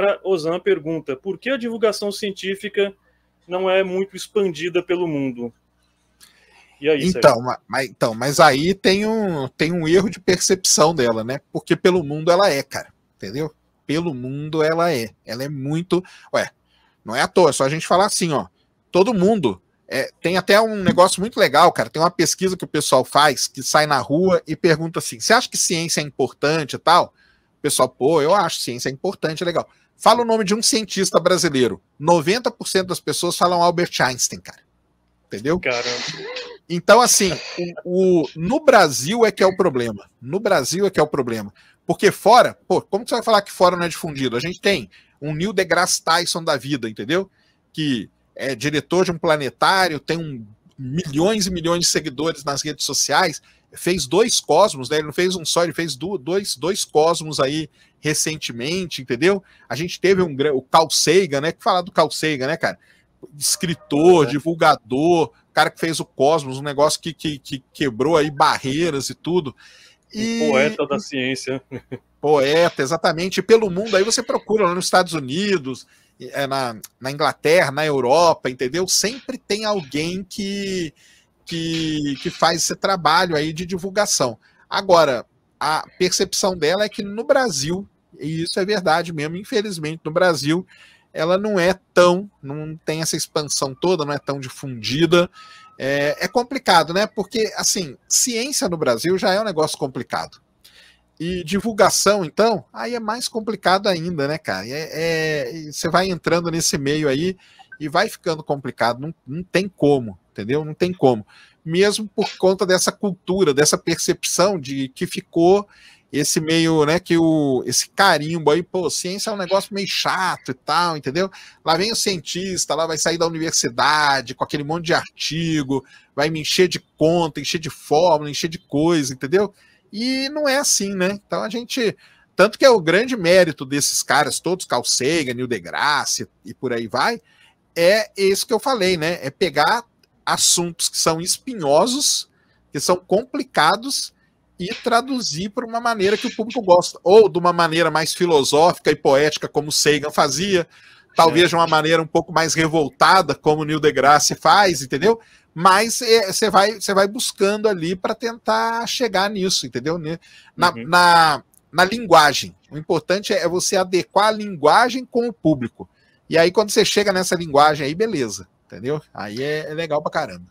Mara Ozan pergunta: por que a divulgação científica não é muito expandida pelo mundo? E aí, então, mas, então, mas aí tem um, tem um erro de percepção dela, né? Porque pelo mundo ela é, cara, entendeu? Pelo mundo ela é. Ela é muito. Ué, não é à toa, é só a gente falar assim, ó. Todo mundo. É, tem até um negócio muito legal, cara. Tem uma pesquisa que o pessoal faz, que sai na rua e pergunta assim: você acha que ciência é importante e tal? O pessoal, pô, eu acho ciência é importante, é legal. Fala o nome de um cientista brasileiro. 90% das pessoas falam Albert Einstein, cara. Entendeu? Caramba. Então, assim, o, o, no Brasil é que é o problema. No Brasil é que é o problema. Porque fora, pô, como você vai falar que fora não é difundido? A gente tem um Neil deGrasse Tyson da vida, entendeu? Que é diretor de um planetário, tem um milhões e milhões de seguidores nas redes sociais, fez dois cosmos, né? Ele não fez um só, ele fez dois, dois cosmos aí recentemente, entendeu? A gente teve um o Carl Sagan, né? Que falar do Carl Sagan, né, cara? Escritor, é. divulgador, cara que fez o Cosmos, um negócio que, que, que quebrou aí barreiras e tudo. E... Poeta da ciência. Poeta, exatamente. E pelo mundo aí você procura lá nos Estados Unidos, é, na, na Inglaterra, na Europa, entendeu? Sempre tem alguém que, que, que faz esse trabalho aí de divulgação. Agora, a percepção dela é que no Brasil, e isso é verdade mesmo, infelizmente, no Brasil, ela não é tão, não tem essa expansão toda, não é tão difundida. É, é complicado, né? Porque, assim, ciência no Brasil já é um negócio complicado. E divulgação, então, aí é mais complicado ainda, né, cara? É, é, você vai entrando nesse meio aí e vai ficando complicado, não, não tem como, entendeu? Não tem como. Mesmo por conta dessa cultura, dessa percepção de que ficou esse meio, né, que o esse carimbo aí, pô, ciência é um negócio meio chato e tal, entendeu? Lá vem o cientista, lá vai sair da universidade com aquele monte de artigo, vai me encher de conta, encher de fórmula, encher de coisa, entendeu? E não é assim, né? Então a gente. Tanto que é o grande mérito desses caras todos, Carl Sagan, Neil deGrasse e por aí vai, é isso que eu falei, né? É pegar assuntos que são espinhosos, que são complicados e traduzir por uma maneira que o público gosta, ou de uma maneira mais filosófica e poética, como Sagan fazia, talvez de uma maneira um pouco mais revoltada, como Neil deGrasse faz, entendeu? mas é, você é, vai, vai buscando ali para tentar chegar nisso, entendeu? Né? Na, uhum. na, na linguagem. O importante é você adequar a linguagem com o público. E aí, quando você chega nessa linguagem aí, beleza, entendeu? Aí é, é legal pra caramba.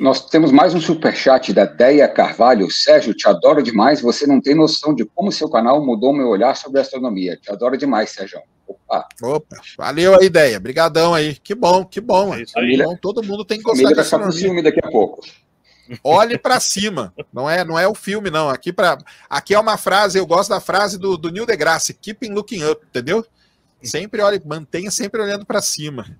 Nós temos mais um superchat da Deia Carvalho. Sérgio, te adoro demais. Você não tem noção de como seu canal mudou meu olhar sobre astronomia. Te adoro demais, Sérgio. Opa. Opa, valeu a ideia. Brigadão aí. Que bom, que bom. É bom, todo mundo tem que gostar família tá dessa vai ficar com daqui a pouco. Olhe para cima. Não é, não é o filme não. Aqui para aqui é uma frase, eu gosto da frase do, do Neil deGrasse, keeping looking up, entendeu? Sempre olhe, mantenha sempre olhando para cima.